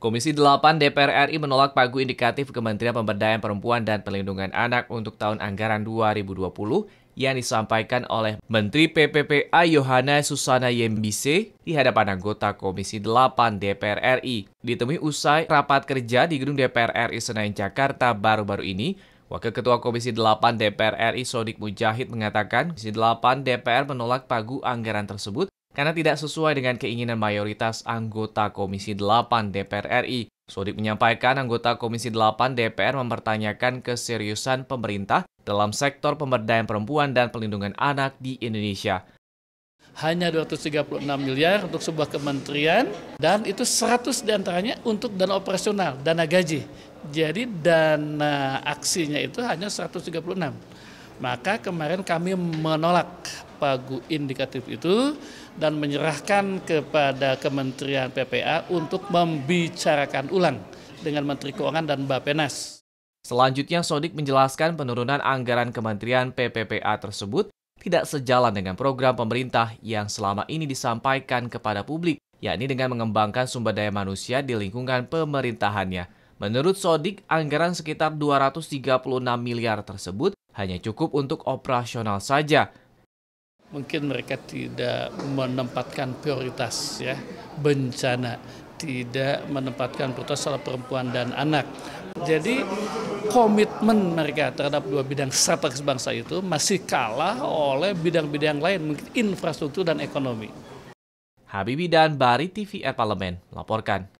Komisi 8 DPR RI menolak pagu indikatif Kementerian Pemberdayaan Perempuan dan Perlindungan Anak untuk tahun anggaran 2020 yang disampaikan oleh Menteri PPPA Yohana Susana Yembise di hadapan anggota Komisi 8 DPR RI. Ditemui usai rapat kerja di gedung DPR RI Senayan Jakarta baru-baru ini, Wakil Ketua Komisi 8 DPR RI Sodik Mujahid mengatakan Komisi 8 DPR menolak pagu anggaran tersebut karena tidak sesuai dengan keinginan mayoritas anggota Komisi 8 DPR RI. Sodik menyampaikan anggota Komisi 8 DPR mempertanyakan keseriusan pemerintah dalam sektor pemberdayaan perempuan dan pelindungan anak di Indonesia hanya 236 miliar untuk sebuah kementerian dan itu 100 diantaranya untuk dana operasional, dana gaji. Jadi dana aksinya itu hanya 136. Maka kemarin kami menolak pagu indikatif itu dan menyerahkan kepada Kementerian PPA untuk membicarakan ulang dengan Menteri Keuangan dan Bapenas. Selanjutnya, Sodik menjelaskan penurunan anggaran Kementerian PPPA tersebut tidak sejalan dengan program pemerintah yang selama ini disampaikan kepada publik, yakni dengan mengembangkan sumber daya manusia di lingkungan pemerintahannya. Menurut Sodik, anggaran sekitar 236 miliar tersebut hanya cukup untuk operasional saja. Mungkin mereka tidak menempatkan prioritas ya bencana tidak menempatkan putra soal perempuan dan anak. Jadi komitmen mereka terhadap dua bidang strategis bangsa itu masih kalah oleh bidang-bidang lain, mungkin infrastruktur dan ekonomi. Habibi dan Bari TV Parlemen melaporkan.